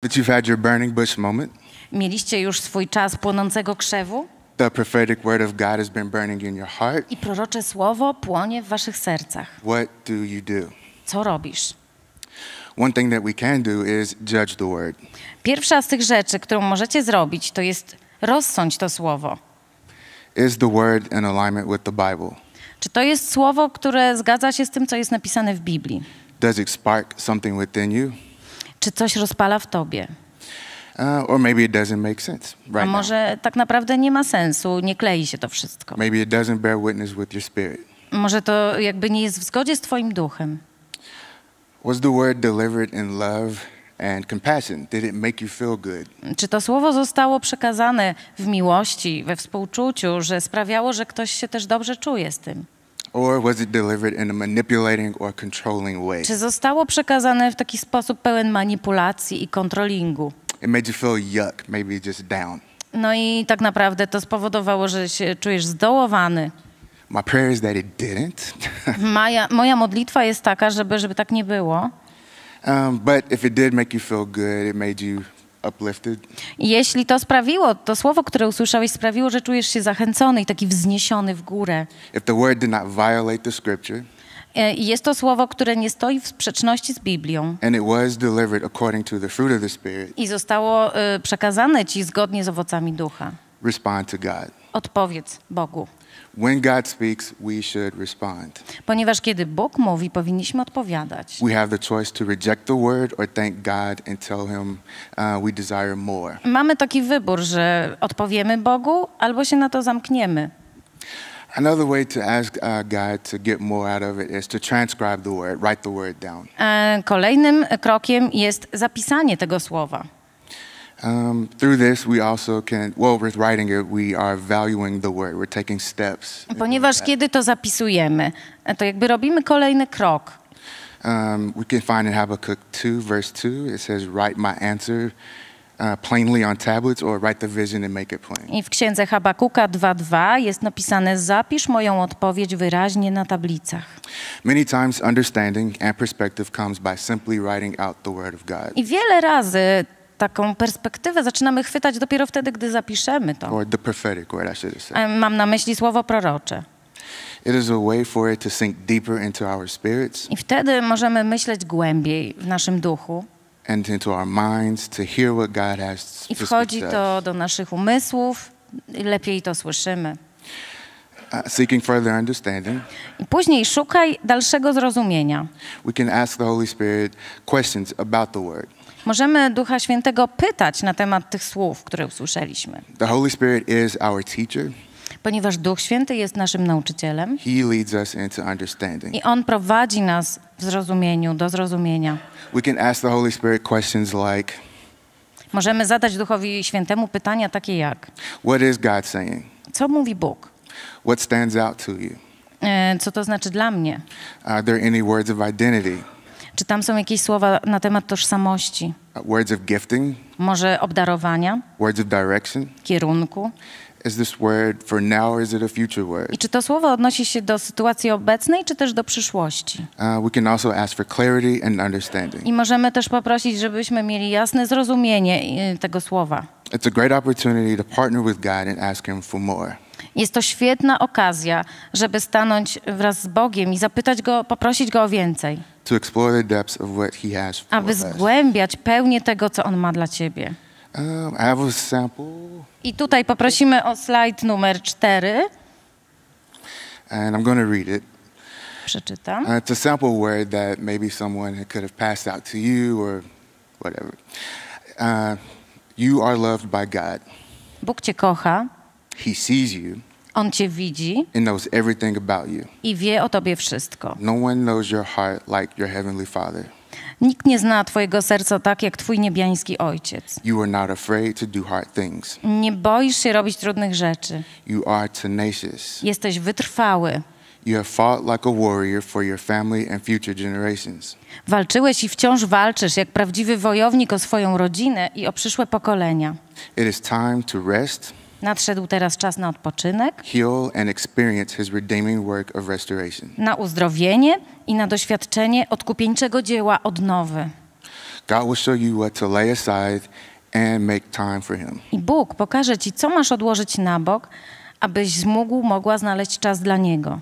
But you've had your burning bush moment. Mieliście już swój czas płonącego krzewu? The prophetic word of God has been burning in your heart. I prorocze słowo płonie w waszych sercach. What do you do? Co robisz? One thing that we can do is judge the word. Pierwsza z tych rzeczy, którą możecie zrobić, to jest rozsądź to słowo. Is the word in alignment with the Bible? Czy to jest słowo, które zgadza się z tym, co jest napisane w Biblii? Does it spark something within you? czy coś rozpala w tobie. Uh, or maybe it doesn't make sense right A może now. tak naprawdę nie ma sensu, nie klei się to wszystko. Maybe it doesn't bear witness with your spirit. Może to jakby nie jest w zgodzie z twoim duchem. Was the word delivered in love and compassion? Did it make you feel good? Czy to słowo zostało przekazane w miłości, we współczuciu, że sprawiało, że ktoś się też dobrze czuje z tym? Or was it delivered in a manipulating or controlling way? Czy zostało przekazane w taki sposób pełen manipulacji i kontrolingu? It made you feel yuck, maybe just down. No i tak naprawdę to spowodowało, że się czujesz zdołowany. My prayer is that it didn't. moja, moja modlitwa jest taka, żeby, żeby tak nie było. Um, but if it did make you feel good, it made you jeśli to sprawiło, to słowo, które usłyszałeś, sprawiło, że czujesz się zachęcony i taki wzniesiony w górę. If the word did not violate the scripture, e, jest to słowo, które nie stoi w sprzeczności z Biblią. I zostało e, przekazane ci zgodnie z owocami ducha. Odpowiedz Bogu. When God speaks, we should respond. Ponieważ kiedy Bóg mówi, powinniśmy odpowiadać. We have the choice to reject the word or thank God and tell him uh, we desire more. Mamy taki wybór, że odpowiemy Bogu albo się na to zamkniemy. Another way to ask uh, God to get more out of it is to transcribe the word, write the word down. E, kolejnym krokiem jest zapisanie tego słowa. Um, through this, we also can, well, with writing it, we are valuing the word. We're taking steps. Ponieważ kiedy to zapisujemy, e, to jakby robimy kolejny krok. Um, we can find in Habakkuk 2, verse 2, it says, Write my answer uh, plainly on tablets or write the vision and make it plain. I w księdze Habakuka 2:2 jest napisane: Zapisz moją odpowiedź wyraźnie na tablicach. Many times understanding and perspective comes by simply writing out the word of God. I wiele razy taką perspektywę zaczynamy chwytać dopiero wtedy, gdy zapiszemy to. Or the prophetic I should Mam na myśli słowo prorocze. I wtedy możemy myśleć głębiej w naszym duchu. I wchodzi to do naszych umysłów, lepiej to słyszymy. Uh, seeking further understanding. I później szukaj dalszego zrozumienia. We can ask the Holy Spirit questions about the word Możemy Ducha Świętego pytać na temat tych słów, które usłyszeliśmy. The Holy Spirit is our teacher. Ponieważ Duch Święty jest naszym nauczycielem. He leads us into understanding. I on prowadzi nas w zrozumieniu, do zrozumienia. We can ask the Holy Spirit questions like Możemy zadać Duchowi Świętemu pytania takie jak What is God saying? Co mówi Bóg? What stands out to you? E, co to znaczy dla mnie? Are there any words of identity? Czy tam są jakieś słowa na temat tożsamości? Uh, words of gifting? Może obdarowania? Words of direction? Kierunku? Is this word for now or is it a future word? I czy to słowo odnosi się do sytuacji obecnej, czy też do przyszłości? Uh, we can also ask for clarity and understanding. I możemy też poprosić, żebyśmy mieli jasne zrozumienie y, tego słowa. It's a great opportunity to partner with God and ask Him for more. Jest to świetna okazja, żeby stanąć wraz z Bogiem i zapytać Go, poprosić Go o więcej to explore the depths of what he has for aby us. zgłębiać pełnię tego, co On ma dla Ciebie. Um, I have a sample. I tutaj poprosimy o slajd numer cztery. And I'm going to read it. Przeczytam. Uh, it's a sample word that maybe someone could have passed out to you or whatever. Uh, you are loved by God. Bóg Cię kocha. He sees you. On cię widzi and knows everything about you. i wie o tobie wszystko. No one knows your heart like your heavenly father. Nikt nie zna twojego serca tak jak twój niebiański ojciec. You are not afraid to do hard things. Nie boisz się robić trudnych rzeczy. You are tenacious. Jesteś wytrwały. You have fought like a warrior for your family and future generations. Walczyłeś i wciąż walczysz jak prawdziwy wojownik o swoją rodzinę i o przyszłe pokolenia. It is time to rest. Nadszedł teraz czas na odpoczynek, heal and experience his redeeming work of restoration. na uzdrowienie i na doświadczenie odkupieńczego dzieła odnowy. God will show you what to lay aside and make time for him. I Bóg pokaże ci, co masz odłożyć na bok, abyś mógł, mogła znaleźć czas dla Niego.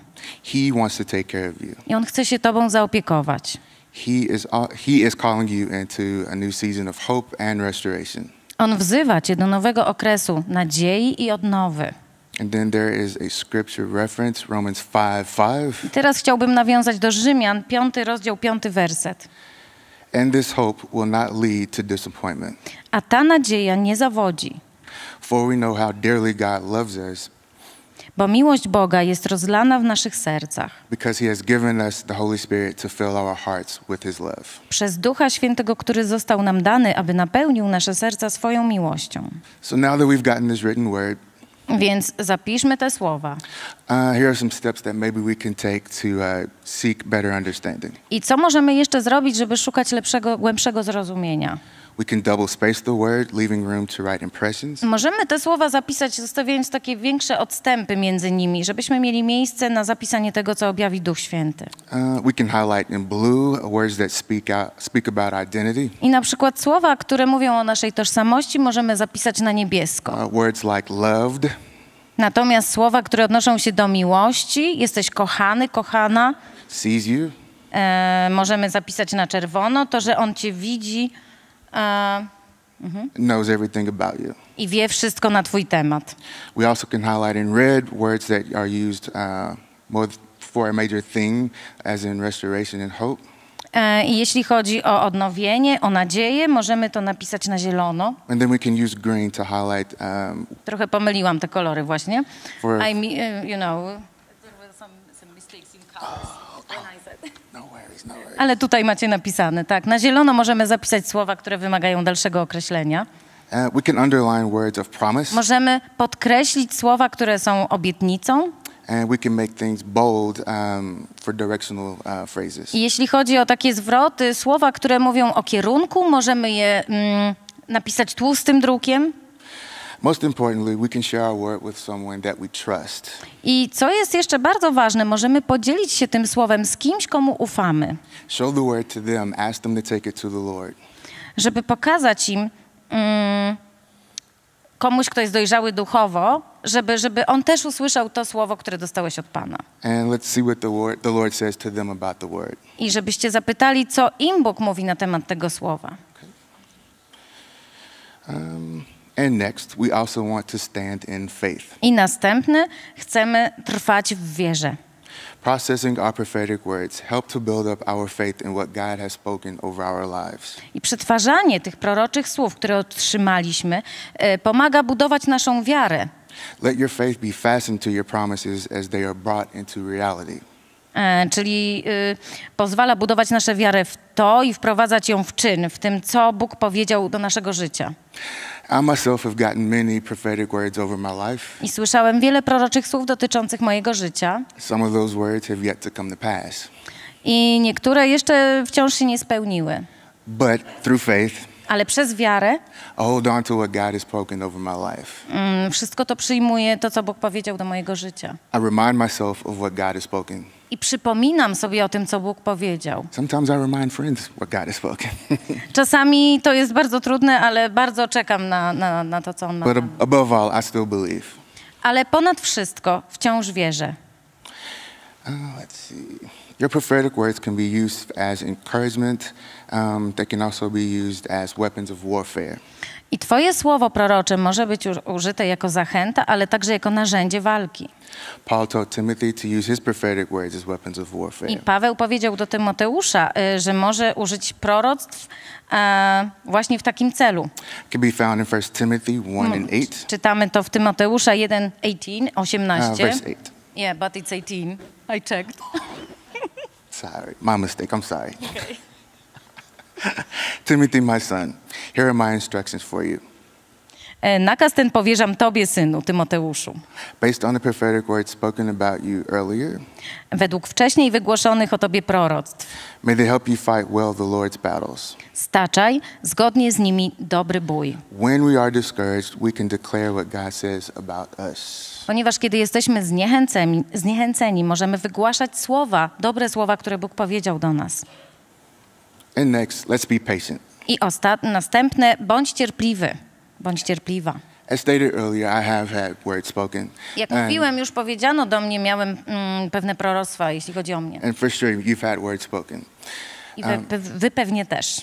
He wants to take care of you. I On chce się Tobą zaopiekować. He is, uh, he is calling you into a new season of hope and restoration. On wzywa cię do nowego okresu nadziei i odnowy. And then there is a scripture reference, Romans 5, 5. Teraz chciałbym nawiązać do Rzymian, 5 rozdział, 5 werset. And this hope will not lead to disappointment. A ta nadzieja nie zawodzi. For we know how dearly God loves us bo miłość Boga jest rozlana w naszych sercach. Przez Ducha Świętego, który został nam dany, aby napełnił nasze serca swoją miłością. So now that we've gotten this written word, więc zapiszmy te słowa. Uh, uh, I co możemy jeszcze zrobić, żeby szukać lepszego, głębszego zrozumienia? We can double space the word, leaving room to write impressions. Możemy te słowa zapisać, zostawiając takie większe odstępy między nimi, żebyśmy mieli miejsce na zapisanie tego, co objawi Duch Święty. Uh, we can highlight in blue words that speak, out, speak about identity. I na przykład słowa, które mówią o naszej tożsamości, możemy zapisać na niebiesko. Uh, words like loved. Natomiast słowa, które odnoszą się do miłości, jesteś kochany, kochana. Sees you. E, możemy zapisać na czerwono to, że on cię widzi. A, mhm. knows everything about you. I wie wszystko na twój temat. We also can highlight in red words that are used uh, more for a major theme, as in restoration and hope. E, I jeśli chodzi o odnowienie, o nadzieję, możemy to napisać na zielono. And then we can use green to highlight, um, Trochę pomyliłam te kolory właśnie. For, I mean, you know. Ale tutaj macie napisane, tak. Na zielono możemy zapisać słowa, które wymagają dalszego określenia. Uh, we can underline words of promise. Możemy podkreślić słowa, które są obietnicą. Um, uh, I jeśli chodzi o takie zwroty, słowa, które mówią o kierunku, możemy je mm, napisać tłustym drukiem. Most importantly, we can share our word with someone that we trust. I co jest jeszcze bardzo ważne, możemy podzielić się tym słowem z kimś, komu ufamy. Show the word to them, ask them to take it to the Lord. Żeby pokazać im mm, komuś, kto jest dojrzały duchowo, żeby, żeby on też usłyszał to słowo, które dostałeś od Pana. And let's see what the Lord, the Lord says to them about the word. I żebyście zapytali, co im Bóg mówi na temat tego słowa. Okay. Um. And next, we also want to stand in faith. I następny, chcemy trwać w wierze. Processing our prophetic words help to build up our faith in what God has spoken over our lives. I przetwarzanie tych proroczych słów, które otrzymaliśmy, e, pomaga budować naszą wiarę. Let your faith be fastened to your promises as they are brought into reality. E, czyli y, pozwala budować naszą wiarę w to i wprowadzać ją w czyn, w tym, co Bóg powiedział do naszego życia. I słyszałem wiele proroczych słów dotyczących mojego życia. Some of those words have yet to come to pass. I niektóre jeszcze wciąż się nie spełniły. But through faith, ale przez wiarę hold on to what God has spoken over my life. Mm, wszystko to przyjmuję, to co Bóg powiedział do mojego życia. I remind myself of what God has spoken i przypominam sobie o tym, co Bóg powiedział. Czasami to jest bardzo trudne, ale bardzo czekam na, na, na to, co On ma. above all, I still believe. Ale ponad wszystko wciąż wierzę. Uh, let's see. Your prophetic words can be used as encouragement. Um, they can also be used as weapons of warfare. I Twoje słowo prorocze może być użyte jako zachęta, ale także jako narzędzie walki. Paul told Timothy to use his prophetic words as weapons of warfare. I Paweł powiedział do Tymoteusza, y, że może użyć proroctw właśnie w takim celu. Can be found in Timothy and mm, Czytamy to w Tymoteusza 1, 18, 18. Yeah, but it's 18. I checked. sorry, my mistake, I'm sorry. Okay. Timothy, my son, here are my instructions for you. E, nakaz ten powierzam Tobie, synu Tymoteuszu. Based on the prophetic words spoken about you earlier, według wcześniej wygłoszonych o Tobie proroctw, may they help you fight well the Lord's battles. staczaj zgodnie z nimi dobry bój. When we are discouraged, we can declare what God says about us. Ponieważ kiedy jesteśmy zniechęceni, zniechęceni możemy wygłaszać słowa, dobre słowa, które Bóg powiedział do nas. And next, let's be patient. I ostat- następne, bądź cierpliwy, bądź cierpliwa. As stated earlier, I have had words spoken. Jak mówiłem, już powiedziano do mnie, miałem mm, pewne proroctwa, jeśli chodzi o mnie. And for sure, you've had words spoken. I wy, pe- um, wy pewnie też.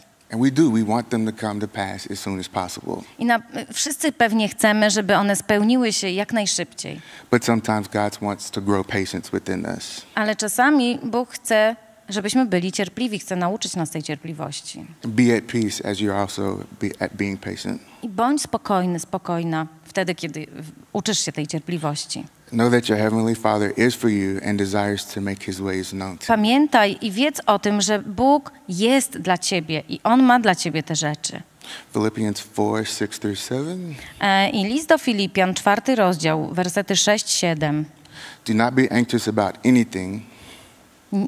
I wszyscy pewnie chcemy, żeby one spełniły się jak najszybciej. But sometimes God wants to grow patience within us. Ale czasami Bóg chce żebyśmy byli cierpliwi. Chce nauczyć nas tej cierpliwości. Be at peace as you also be at being patient. I bądź spokojny, spokojna wtedy, kiedy uczysz się tej cierpliwości. Know that your heavenly Father is for you and desires to make his ways known. Pamiętaj i wiedz o tym, że Bóg jest dla ciebie i on ma dla ciebie te rzeczy. Philippians 4, 6 7. I list do Filipian, czwarty rozdział, wersety 6-7. Do not be anxious about anything.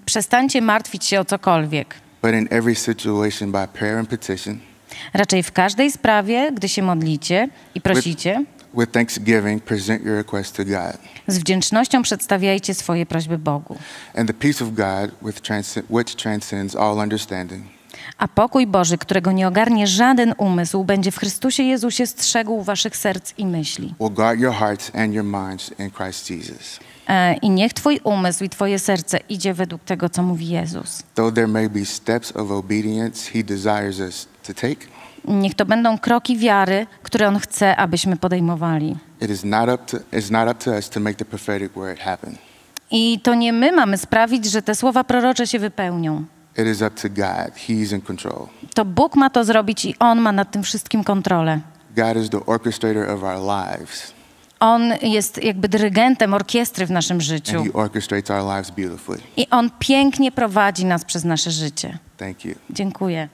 Przestańcie martwić się o cokolwiek. But in every situation by prayer and petition. Raczej w każdej sprawie, gdy się modlicie i prosicie. With, with thanksgiving present your request to God. Z wdzięcznością przedstawiajcie swoje prośby Bogu. And the peace of God which transcends all understanding a pokój Boży, którego nie ogarnie żaden umysł, będzie w Chrystusie Jezusie strzegł waszych serc i myśli. guard your hearts and your minds in Christ Jesus. E, I niech twój umysł i twoje serce idzie według tego, co mówi Jezus. Though there may be steps of obedience he desires us to take. Niech to będą kroki wiary, które On chce, abyśmy podejmowali. It is not up to, not up to us to make the prophetic word happen. I to nie my mamy sprawić, że te słowa prorocze się wypełnią. It is up to God. He's in control. To Bóg ma to zrobić i On ma nad tym wszystkim kontrolę. God is the orchestrator of our lives. On jest jakby dyrygentem orkiestry w naszym życiu. And he orchestrates our lives beautifully. I On pięknie prowadzi nas przez nasze życie. Thank you. Dziękuję.